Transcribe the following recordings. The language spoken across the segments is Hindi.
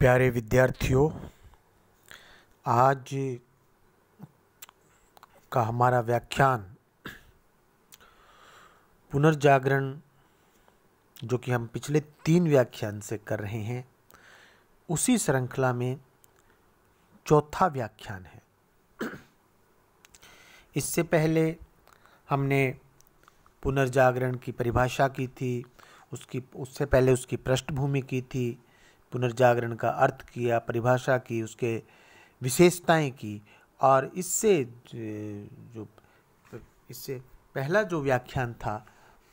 प्यारे विद्यार्थियों आज का हमारा व्याख्यान पुनर्जागरण जो कि हम पिछले तीन व्याख्यान से कर रहे हैं उसी श्रृंखला में चौथा व्याख्यान है इससे पहले हमने पुनर्जागरण की परिभाषा की थी उसकी उससे पहले उसकी पृष्ठभूमि की थी पुनर्जागरण का अर्थ किया परिभाषा की उसके विशेषताएं की और इससे जो इससे पहला जो व्याख्यान था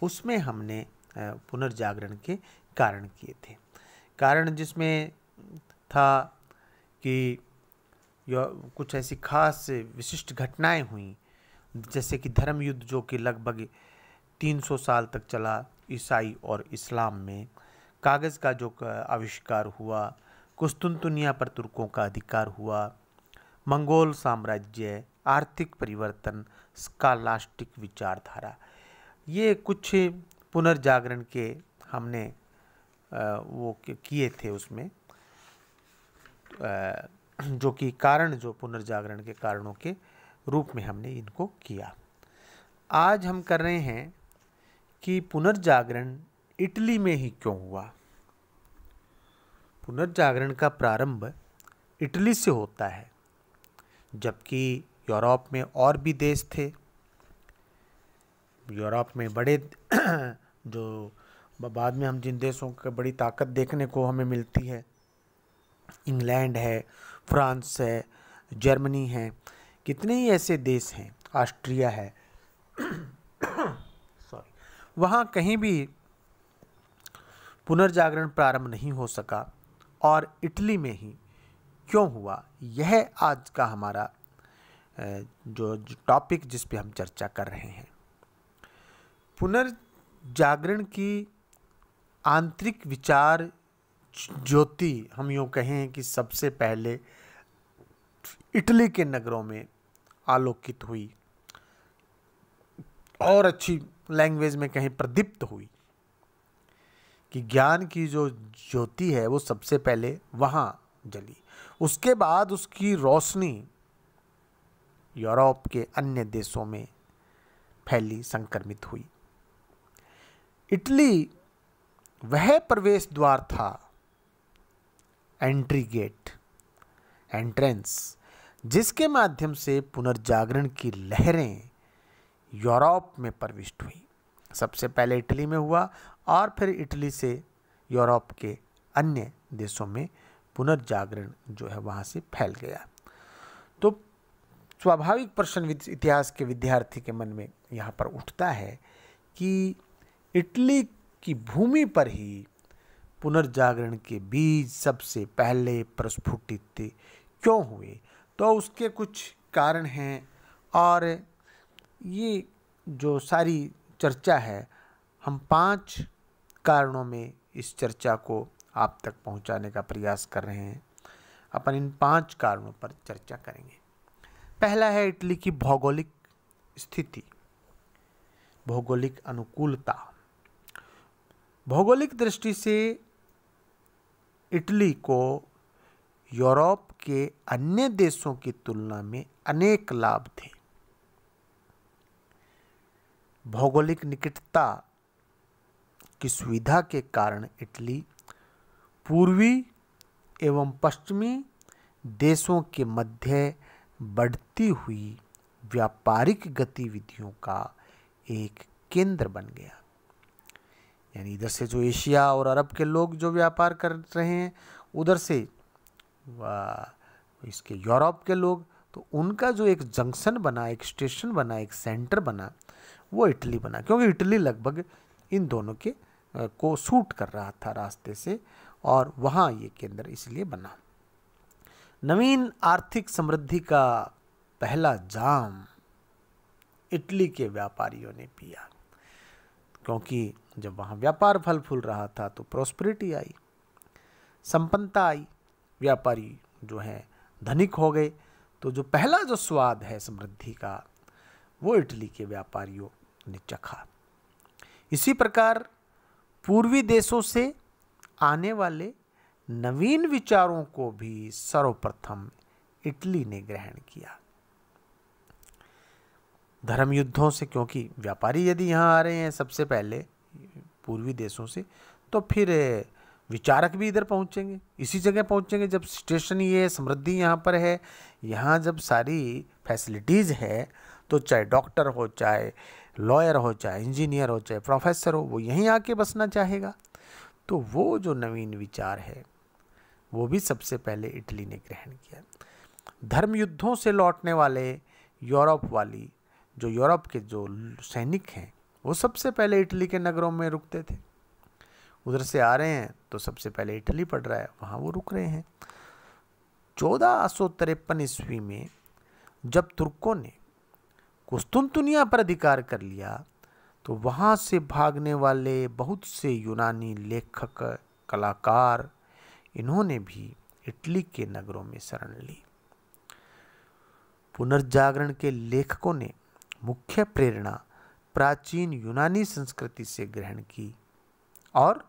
उसमें हमने पुनर्जागरण के कारण किए थे कारण जिसमें था कि कुछ ऐसी खास विशिष्ट घटनाएं हुई जैसे कि धर्म युद्ध जो कि लगभग 300 साल तक चला ईसाई और इस्लाम में कागज़ का जो आविष्कार हुआ कुस्तुनतुनिया पर तुर्कों का अधिकार हुआ मंगोल साम्राज्य आर्थिक परिवर्तन स्कालास्टिक विचारधारा ये कुछ पुनर्जागरण के हमने वो किए थे उसमें जो कि कारण जो पुनर्जागरण के कारणों के रूप में हमने इनको किया आज हम कर रहे हैं कि पुनर्जागरण इटली में ही क्यों हुआ पुनर्जागरण का प्रारंभ इटली से होता है जबकि यूरोप में और भी देश थे यूरोप में बड़े जो बाद में हम जिन देशों की बड़ी ताकत देखने को हमें मिलती है इंग्लैंड है फ्रांस है जर्मनी है कितने ही ऐसे देश हैं ऑस्ट्रिया है सॉरी वहाँ कहीं भी पुनर्जागरण प्रारंभ नहीं हो सका और इटली में ही क्यों हुआ यह आज का हमारा जो टॉपिक जिस पे हम चर्चा कर रहे हैं पुनर्जागरण की आंतरिक विचार ज्योति हम यूँ कहें कि सबसे पहले इटली के नगरों में आलोकित हुई और अच्छी लैंग्वेज में कहीं प्रदीप्त हुई कि ज्ञान की जो ज्योति है वो सबसे पहले वहाँ जली उसके बाद उसकी रोशनी यूरोप के अन्य देशों में फैली संक्रमित हुई इटली वह प्रवेश द्वार था एंट्री गेट एंट्रेंस जिसके माध्यम से पुनर्जागरण की लहरें यूरोप में प्रविष्ट हुई सबसे पहले इटली में हुआ और फिर इटली से यूरोप के अन्य देशों में पुनर्जागरण जो है वहाँ से फैल गया तो स्वाभाविक प्रश्न इतिहास के विद्यार्थी के मन में यहाँ पर उठता है कि इटली की भूमि पर ही पुनर्जागरण के बीज सबसे पहले प्रस्फुटित क्यों हुए तो उसके कुछ कारण हैं और ये जो सारी चर्चा है हम पांच कारणों में इस चर्चा को आप तक पहुंचाने का प्रयास कर रहे हैं अपन इन पांच कारणों पर चर्चा करेंगे पहला है इटली की भौगोलिक स्थिति भौगोलिक अनुकूलता भौगोलिक दृष्टि से इटली को यूरोप के अन्य देशों की तुलना में अनेक लाभ थे भौगोलिक निकटता की सुविधा के कारण इटली पूर्वी एवं पश्चिमी देशों के मध्य बढ़ती हुई व्यापारिक गतिविधियों का एक केंद्र बन गया यानी इधर से जो एशिया और अरब के लोग जो व्यापार कर रहे हैं उधर से इसके यूरोप के लोग तो उनका जो एक जंक्शन बना एक स्टेशन बना एक सेंटर बना वो इटली बना क्योंकि इटली लगभग इन दोनों के को सूट कर रहा था रास्ते से और वहाँ ये केंद्र इसलिए बना नवीन आर्थिक समृद्धि का पहला जाम इटली के व्यापारियों ने पिया क्योंकि जब वहाँ व्यापार फल फूल रहा था तो प्रॉस्पेरिटी आई संपन्नता आई व्यापारी जो हैं धनिक हो गए तो जो पहला जो स्वाद है समृद्धि का वो इटली के व्यापारियों ने चखा इसी प्रकार पूर्वी देशों से आने वाले नवीन विचारों को भी सर्वप्रथम इटली ने ग्रहण किया धर्म युद्धों से क्योंकि व्यापारी यदि यहाँ आ रहे हैं सबसे पहले पूर्वी देशों से तो फिर विचारक भी इधर पहुँचेंगे इसी जगह पहुँचेंगे जब स्टेशन ये समृद्धि यहाँ पर है यहाँ जब सारी फैसिलिटीज़ है तो चाहे डॉक्टर हो चाहे लॉयर हो चाहे इंजीनियर हो चाहे प्रोफेसर हो वो यहीं आके बसना चाहेगा तो वो जो नवीन विचार है वो भी सबसे पहले इटली ने ग्रहण किया धर्म युद्धों से लौटने वाले यूरोप वाली जो यूरोप के जो सैनिक हैं वो सबसे पहले इटली के नगरों में रुकते थे उधर से आ रहे हैं तो सबसे पहले इटली पड़ रहा है वहाँ वो रुक रहे हैं चौदह सौ तिरपन ईस्वी में जब तुर्कों ने कुस्तुनतुनिया पर अधिकार कर लिया तो वहाँ से भागने वाले बहुत से यूनानी लेखक कलाकार इन्होंने भी इटली के नगरों में शरण ली पुनर्जागरण के लेखकों ने मुख्य प्रेरणा प्राचीन यूनानी संस्कृति से ग्रहण की और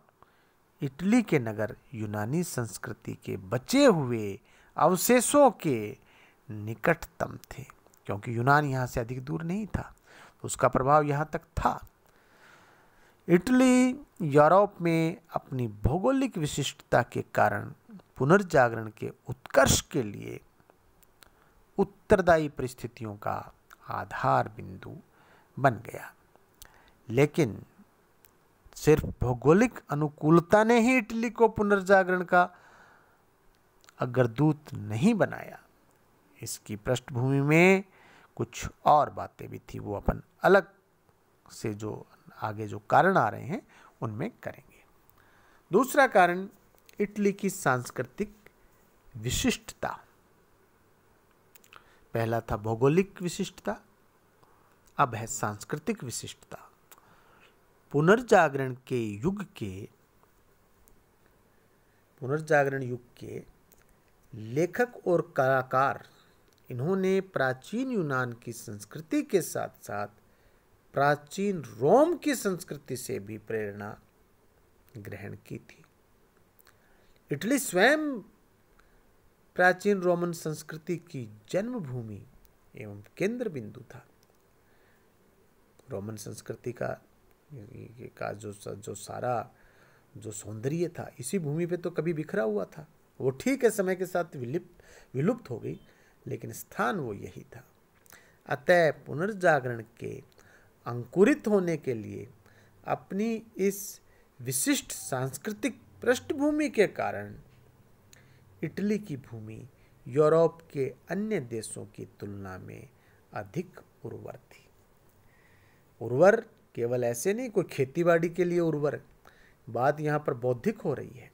इटली के नगर यूनानी संस्कृति के बचे हुए अवशेषों के निकटतम थे क्योंकि यूनान यहाँ से अधिक दूर नहीं था तो उसका प्रभाव यहाँ तक था इटली यूरोप में अपनी भौगोलिक विशिष्टता के कारण पुनर्जागरण के उत्कर्ष के लिए उत्तरदायी परिस्थितियों का आधार बिंदु बन गया लेकिन सिर्फ भौगोलिक अनुकूलता ने ही इटली को पुनर्जागरण का अग्रदूत नहीं बनाया इसकी पृष्ठभूमि में कुछ और बातें भी थी वो अपन अलग से जो आगे जो कारण आ रहे हैं उनमें करेंगे दूसरा कारण इटली की सांस्कृतिक विशिष्टता पहला था भौगोलिक विशिष्टता अब है सांस्कृतिक विशिष्टता पुनर्जागरण के युग के पुनर्जागरण युग के लेखक और कलाकार इन्होंने प्राचीन यूनान की संस्कृति के साथ साथ प्राचीन रोम की संस्कृति से भी प्रेरणा ग्रहण की थी इटली स्वयं प्राचीन रोमन संस्कृति की जन्मभूमि एवं केंद्र बिंदु था रोमन संस्कृति का का जो जो सारा जो सौंदर्य था इसी भूमि पे तो कभी बिखरा हुआ था वो ठीक है समय के साथ विलुप्त विलुप्त हो गई लेकिन स्थान वो यही था अतः पुनर्जागरण के अंकुरित होने के लिए अपनी इस विशिष्ट सांस्कृतिक पृष्ठभूमि के कारण इटली की भूमि यूरोप के अन्य देशों की तुलना में अधिक उर्वर थी उर्वर केवल ऐसे नहीं कोई खेतीबाड़ी के लिए उर्वर बात यहाँ पर बौद्धिक हो रही है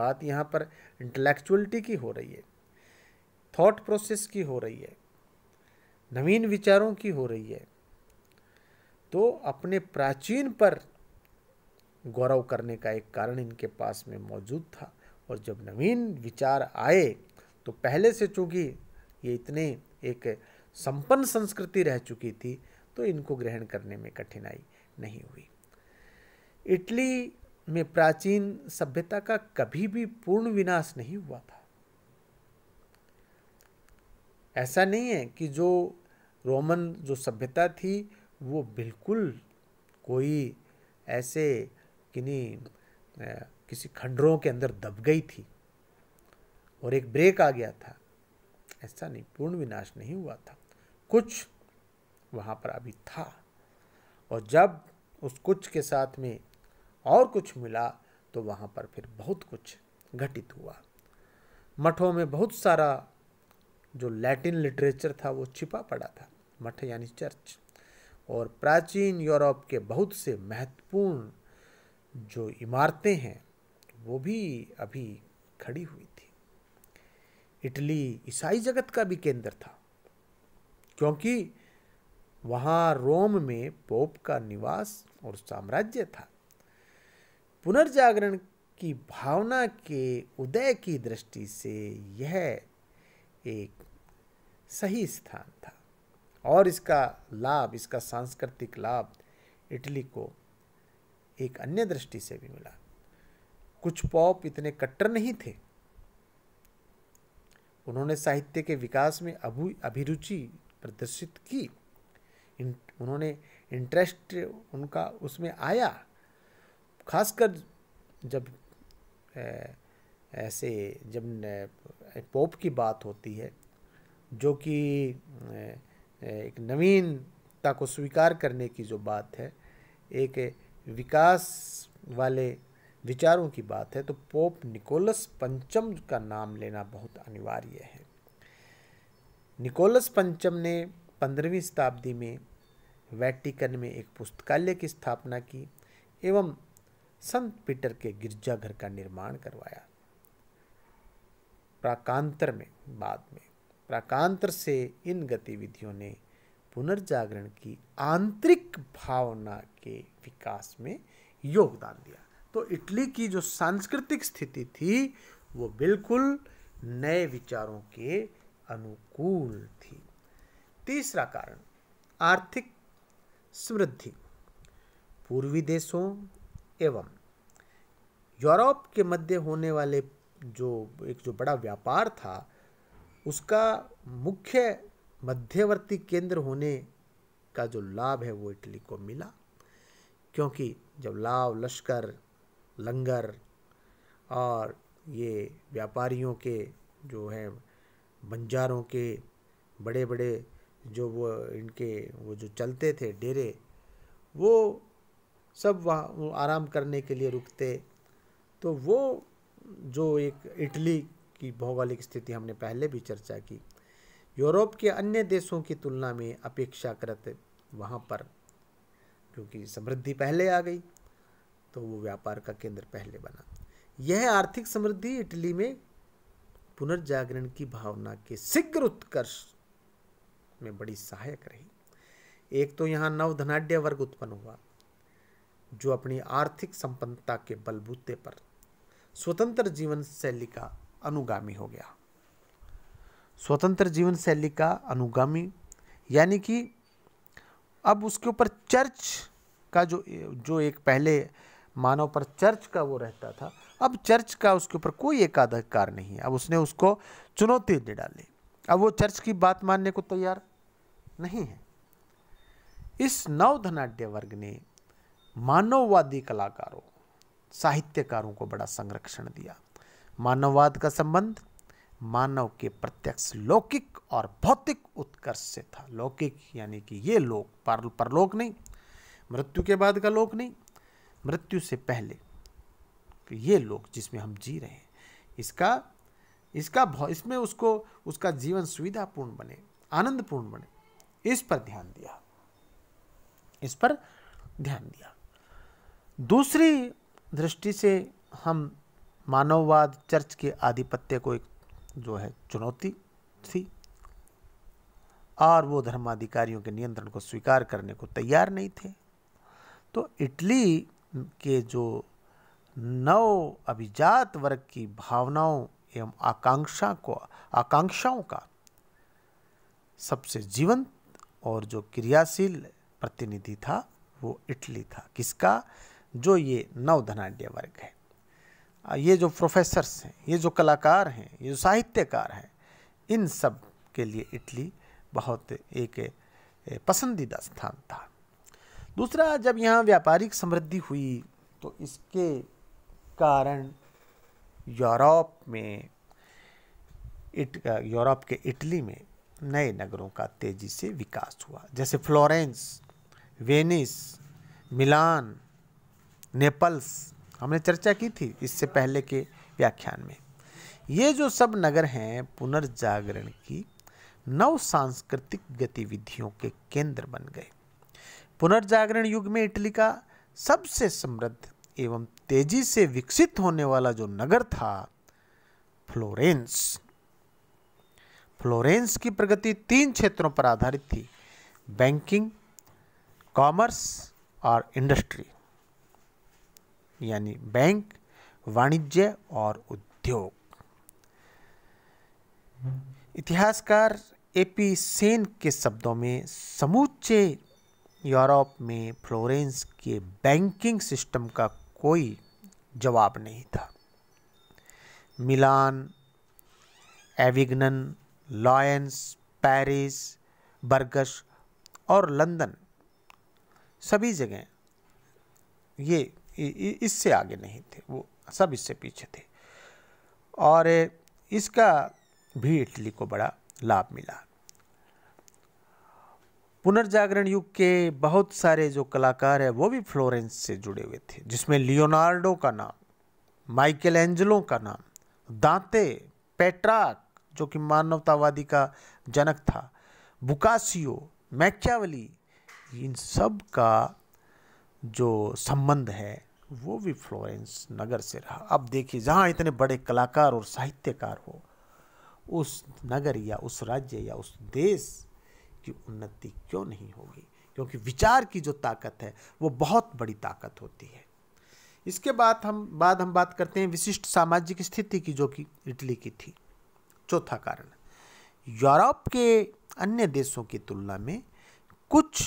बात यहाँ पर इंटेलेक्चुअलिटी की हो रही है थॉट प्रोसेस की हो रही है नवीन विचारों की हो रही है तो अपने प्राचीन पर गौरव करने का एक कारण इनके पास में मौजूद था और जब नवीन विचार आए तो पहले से चूंकि ये इतने एक संपन्न संस्कृति रह चुकी थी तो इनको ग्रहण करने में कठिनाई नहीं हुई इटली में प्राचीन सभ्यता का कभी भी पूर्ण विनाश नहीं हुआ था ऐसा नहीं है कि जो रोमन जो सभ्यता थी वो बिल्कुल कोई ऐसे किन्हीं किसी खंडरों के अंदर दब गई थी और एक ब्रेक आ गया था ऐसा नहीं पूर्ण विनाश नहीं हुआ था कुछ वहाँ पर अभी था और जब उस कुछ के साथ में और कुछ मिला तो वहाँ पर फिर बहुत कुछ घटित हुआ मठों में बहुत सारा जो लैटिन लिटरेचर था वो छिपा पड़ा था मठ यानी चर्च और प्राचीन यूरोप के बहुत से महत्वपूर्ण जो इमारतें हैं वो भी अभी खड़ी हुई थी इटली ईसाई जगत का भी केंद्र था क्योंकि वहाँ रोम में पोप का निवास और साम्राज्य था पुनर्जागरण की भावना के उदय की दृष्टि से यह एक सही स्थान था और इसका लाभ इसका सांस्कृतिक लाभ इटली को एक अन्य दृष्टि से भी मिला कुछ पॉप इतने कट्टर नहीं थे उन्होंने साहित्य के विकास में अभु अभिरुचि प्रदर्शित की इन, उन्होंने इंटरेस्ट उनका उसमें आया खासकर जब ऐसे जब पॉप की बात होती है जो कि एक नवीनता को स्वीकार करने की जो बात है एक विकास वाले विचारों की बात है तो पोप निकोलस पंचम का नाम लेना बहुत अनिवार्य है निकोलस पंचम ने पंद्रहवीं शताब्दी में वैटिकन में एक पुस्तकालय की स्थापना की एवं संत पीटर के गिरजाघर का निर्माण करवाया प्राकांतर में बाद में प्राकांतर से इन गतिविधियों ने पुनर्जागरण की आंतरिक भावना के विकास में योगदान दिया तो इटली की जो सांस्कृतिक स्थिति थी वो बिल्कुल नए विचारों के अनुकूल थी तीसरा कारण आर्थिक समृद्धि पूर्वी देशों एवं यूरोप के मध्य होने वाले जो एक जो बड़ा व्यापार था उसका मुख्य मध्यवर्ती केंद्र होने का जो लाभ है वो इटली को मिला क्योंकि जब लाव लश्कर लंगर और ये व्यापारियों के जो हैं बंजारों के बड़े बड़े जो वो इनके वो जो चलते थे डेरे वो सब वहाँ आराम करने के लिए रुकते तो वो जो एक इटली की भौगोलिक स्थिति हमने पहले भी चर्चा की यूरोप के अन्य देशों की तुलना में अपेक्षाकृत वहाँ पर क्योंकि समृद्धि पहले आ गई तो वो व्यापार का केंद्र पहले बना यह आर्थिक समृद्धि इटली में पुनर्जागरण की भावना के शीघ्र उत्कर्ष में बड़ी सहायक रही एक तो यहाँ नव धनाढ़ वर्ग उत्पन्न हुआ जो अपनी आर्थिक संपन्नता के बलबूते पर स्वतंत्र जीवन शैली का अनुगामी हो गया स्वतंत्र जीवन शैली का अनुगामी यानी कि अब उसके ऊपर चर्च का जो जो एक पहले मानव पर चर्च का वो रहता था अब चर्च का उसके ऊपर कोई एकाधिकार नहीं है अब उसने उसको चुनौती दे डाली अब वो चर्च की बात मानने को तैयार नहीं है इस नव धनाढ़ वर्ग ने मानववादी कलाकारों साहित्यकारों को बड़ा संरक्षण दिया मानववाद का संबंध मानव के प्रत्यक्ष लौकिक और भौतिक उत्कर्ष से था लौकिक यानी कि ये लोक पर परलोक नहीं मृत्यु के बाद का लोक नहीं मृत्यु से पहले ये लोक जिसमें हम जी रहे हैं इसका इसका इसमें उसको उसका जीवन सुविधापूर्ण बने आनंदपूर्ण बने इस पर ध्यान दिया इस पर ध्यान दिया दूसरी दृष्टि से हम मानववाद चर्च के आधिपत्य को एक जो है चुनौती थी और वो धर्माधिकारियों के नियंत्रण को स्वीकार करने को तैयार नहीं थे तो इटली के जो नव अभिजात वर्ग की भावनाओं एवं आकांक्षा को आकांक्षाओं का सबसे जीवंत और जो क्रियाशील प्रतिनिधि था वो इटली था किसका जो ये नव धनाढ़ वर्ग है ये जो प्रोफेसर्स हैं ये जो कलाकार हैं ये जो साहित्यकार हैं इन सब के लिए इटली बहुत एक पसंदीदा स्थान था दूसरा जब यहाँ व्यापारिक समृद्धि हुई तो इसके कारण यूरोप में इट यूरोप के इटली में नए नगरों का तेज़ी से विकास हुआ जैसे फ्लोरेंस वेनिस मिलान नेपल्स हमने चर्चा की थी इससे पहले के व्याख्यान में ये जो सब नगर हैं पुनर्जागरण की नव सांस्कृतिक गतिविधियों के केंद्र बन गए पुनर्जागरण युग में इटली का सबसे समृद्ध एवं तेजी से विकसित होने वाला जो नगर था फ्लोरेंस फ्लोरेंस की प्रगति तीन क्षेत्रों पर आधारित थी बैंकिंग कॉमर्स और इंडस्ट्री यानी बैंक वाणिज्य और उद्योग इतिहासकार एपी सेन के शब्दों में समूचे यूरोप में फ्लोरेंस के बैंकिंग सिस्टम का कोई जवाब नहीं था मिलान एविग्नन लॉयंस पेरिस बर्गस और लंदन सभी जगह ये इससे आगे नहीं थे वो सब इससे पीछे थे और इसका भी इटली को बड़ा लाभ मिला पुनर्जागरण युग के बहुत सारे जो कलाकार हैं वो भी फ्लोरेंस से जुड़े हुए थे जिसमें लियोनार्डो का नाम माइकल एंजलो का नाम दांते पेट्राक जो कि मानवतावादी का जनक था बुकासियो मैक्यावली इन सब का जो संबंध है वो भी फ्लोरेंस नगर से रहा अब देखिए जहाँ इतने बड़े कलाकार और साहित्यकार हो उस नगर या उस राज्य या उस देश की उन्नति क्यों नहीं होगी क्योंकि विचार की जो ताकत है वो बहुत बड़ी ताकत होती है इसके बाद हम बाद हम बात करते हैं विशिष्ट सामाजिक स्थिति की जो कि इटली की थी चौथा कारण यूरोप के अन्य देशों की तुलना में कुछ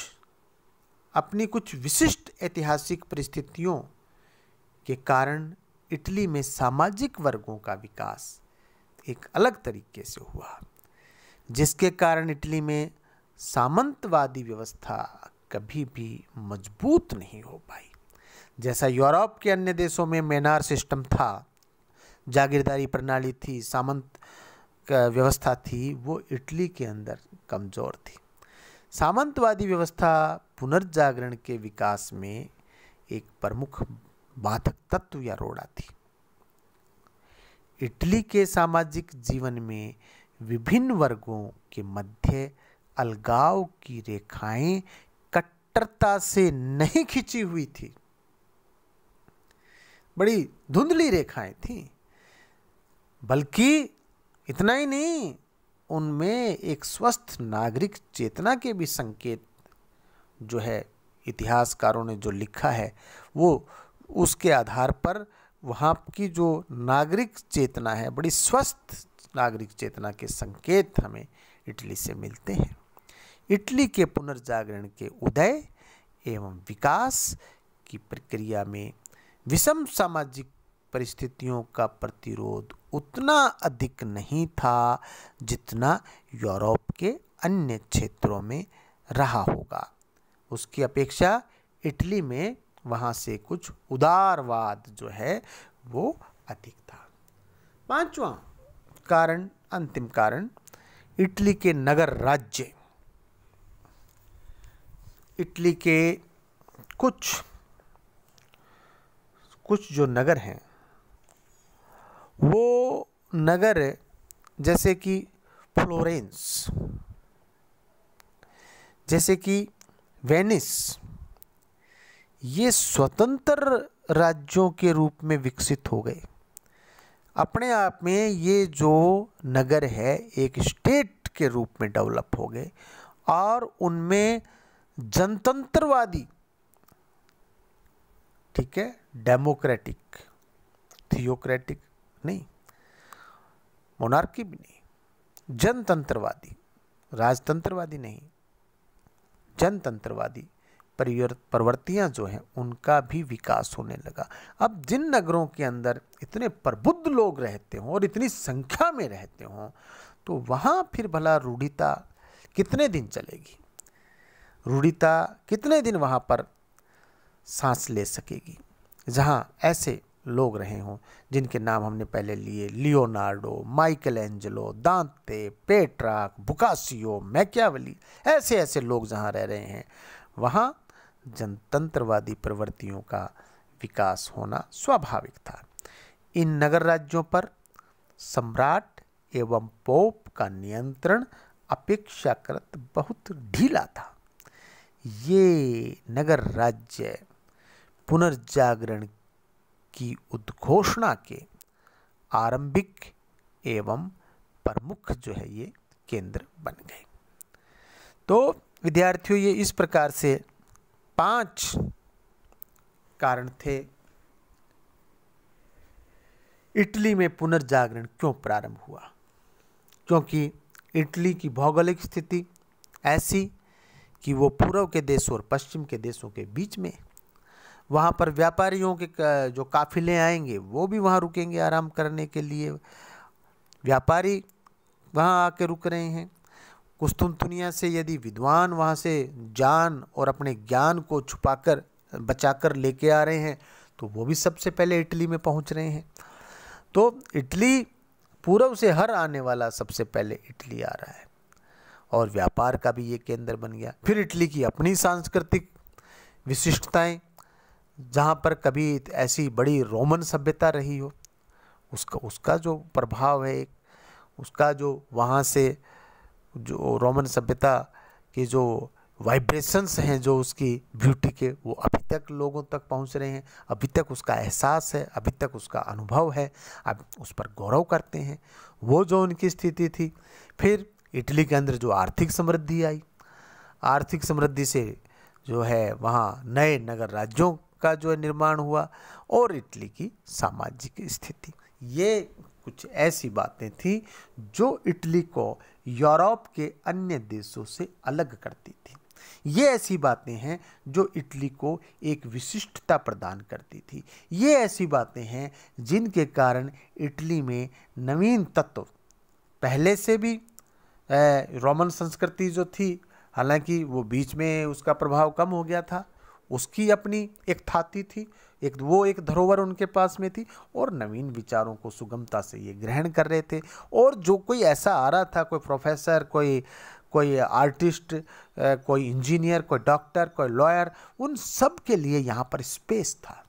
अपनी कुछ विशिष्ट ऐतिहासिक परिस्थितियों के कारण इटली में सामाजिक वर्गों का विकास एक अलग तरीके से हुआ जिसके कारण इटली में सामंतवादी व्यवस्था कभी भी मजबूत नहीं हो पाई जैसा यूरोप के अन्य देशों में मेनार सिस्टम था जागीरदारी प्रणाली थी सामंत व्यवस्था थी वो इटली के अंदर कमज़ोर थी सामंतवादी व्यवस्था पुनर्जागरण के विकास में एक प्रमुख बाधक तत्व या रोड़ा थी इटली के सामाजिक जीवन में विभिन्न वर्गों के मध्य अलगाव की रेखाएं कट्टरता से नहीं खिंची हुई थी बड़ी धुंधली रेखाएं थी बल्कि इतना ही नहीं उनमें एक स्वस्थ नागरिक चेतना के भी संकेत जो है इतिहासकारों ने जो लिखा है वो उसके आधार पर वहाँ की जो नागरिक चेतना है बड़ी स्वस्थ नागरिक चेतना के संकेत हमें इटली से मिलते हैं इटली के पुनर्जागरण के उदय एवं विकास की प्रक्रिया में विषम सामाजिक परिस्थितियों का प्रतिरोध उतना अधिक नहीं था जितना यूरोप के अन्य क्षेत्रों में रहा होगा उसकी अपेक्षा इटली में वहाँ से कुछ उदारवाद जो है वो अधिक था पांचवा कारण अंतिम कारण इटली के नगर राज्य इटली के कुछ कुछ जो नगर हैं वो नगर जैसे कि फ्लोरेंस जैसे कि वेनिस ये स्वतंत्र राज्यों के रूप में विकसित हो गए अपने आप में ये जो नगर है एक स्टेट के रूप में डेवलप हो गए और उनमें जनतंत्रवादी ठीक है डेमोक्रेटिक थियोक्रेटिक नहीं मोनार्की भी नहीं जनतंत्रवादी राजतंत्रवादी नहीं जनतंत्रवादी परिवर्तियाँ जो हैं उनका भी विकास होने लगा अब जिन नगरों के अंदर इतने प्रबुद्ध लोग रहते हों और इतनी संख्या में रहते हों तो वहाँ फिर भला रूढ़िता कितने दिन चलेगी रूढ़िता कितने दिन वहाँ पर सांस ले सकेगी जहाँ ऐसे लोग रहे हों जिनके नाम हमने पहले लिए लियोनार्डो माइकल एंजलो दांते पेट्राक बुकासियो मैक्यावली ऐसे ऐसे लोग जहाँ रह रहे हैं वहाँ जनतंत्रवादी प्रवृत्तियों का विकास होना स्वाभाविक था इन नगर राज्यों पर सम्राट एवं पोप का नियंत्रण अपेक्षाकृत बहुत ढीला था ये नगर राज्य पुनर्जागरण की उद्घोषणा के आरंभिक एवं प्रमुख जो है ये केंद्र बन गए तो विद्यार्थियों ये इस प्रकार से पांच कारण थे इटली में पुनर्जागरण क्यों प्रारंभ हुआ क्योंकि इटली की भौगोलिक स्थिति ऐसी कि वो पूर्व के देशों और पश्चिम के देशों के बीच में वहाँ पर व्यापारियों के जो काफ़िले आएंगे वो भी वहाँ रुकेंगे आराम करने के लिए व्यापारी वहाँ आके रुक रहे हैं कुस्तुनतुनिया से यदि विद्वान वहाँ से जान और अपने ज्ञान को छुपाकर बचाकर लेके आ रहे हैं तो वो भी सबसे पहले इटली में पहुँच रहे हैं तो इटली पूर्व से हर आने वाला सबसे पहले इटली आ रहा है और व्यापार का भी ये केंद्र बन गया फिर इटली की अपनी सांस्कृतिक विशिष्टताएं जहाँ पर कभी ऐसी बड़ी रोमन सभ्यता रही हो उसका उसका जो प्रभाव है एक उसका जो वहाँ से जो रोमन सभ्यता के जो वाइब्रेशंस हैं जो उसकी ब्यूटी के वो अभी तक लोगों तक पहुंच रहे हैं अभी तक उसका एहसास है अभी तक उसका अनुभव है अब उस पर गौरव करते हैं वो जो उनकी स्थिति थी फिर इटली के अंदर जो आर्थिक समृद्धि आई आर्थिक समृद्धि से जो है वहाँ नए नगर राज्यों का जो है निर्माण हुआ और इटली की सामाजिक स्थिति ये कुछ ऐसी बातें थी जो इटली को यूरोप के अन्य देशों से अलग करती थी ये ऐसी बातें हैं जो इटली को एक विशिष्टता प्रदान करती थी ये ऐसी बातें हैं जिनके कारण इटली में नवीन तत्व पहले से भी रोमन संस्कृति जो थी हालांकि वो बीच में उसका प्रभाव कम हो गया था उसकी अपनी एक थाती थी एक वो एक धरोवर उनके पास में थी और नवीन विचारों को सुगमता से ये ग्रहण कर रहे थे और जो कोई ऐसा आ रहा था कोई प्रोफेसर कोई कोई आर्टिस्ट कोई इंजीनियर कोई डॉक्टर कोई लॉयर उन सब के लिए यहाँ पर स्पेस था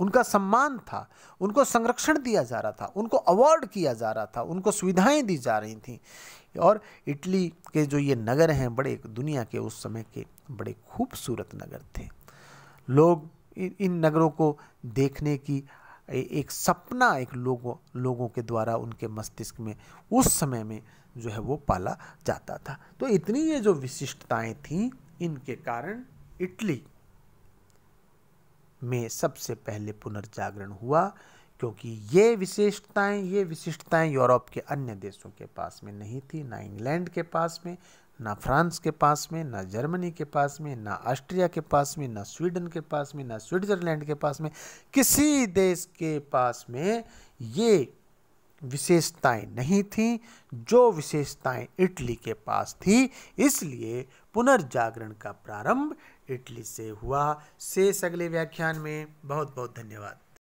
उनका सम्मान था उनको संरक्षण दिया जा रहा था उनको अवार्ड किया जा रहा था उनको सुविधाएं दी जा रही थी और इटली के जो ये नगर हैं बड़े दुनिया के उस समय के बड़े खूबसूरत नगर थे लोग इन नगरों को देखने की एक सपना एक लोगों लोगों के द्वारा उनके मस्तिष्क में उस समय में जो है वो पाला जाता था तो इतनी ये जो विशिष्टताएं थीं इनके कारण इटली में सबसे पहले पुनर्जागरण हुआ क्योंकि ये विशेषताएं ये विशिष्टताएं यूरोप के अन्य देशों के पास में नहीं थी ना इंग्लैंड के पास में ना फ्रांस के पास में ना जर्मनी के पास में ना ऑस्ट्रिया के पास में ना स्वीडन के पास में ना स्विट्ज़रलैंड के पास में किसी देश के पास में ये विशेषताएं नहीं थीं जो विशेषताएं इटली के पास थी इसलिए पुनर्जागरण का प्रारंभ इटली से हुआ शेष अगले व्याख्यान में बहुत बहुत धन्यवाद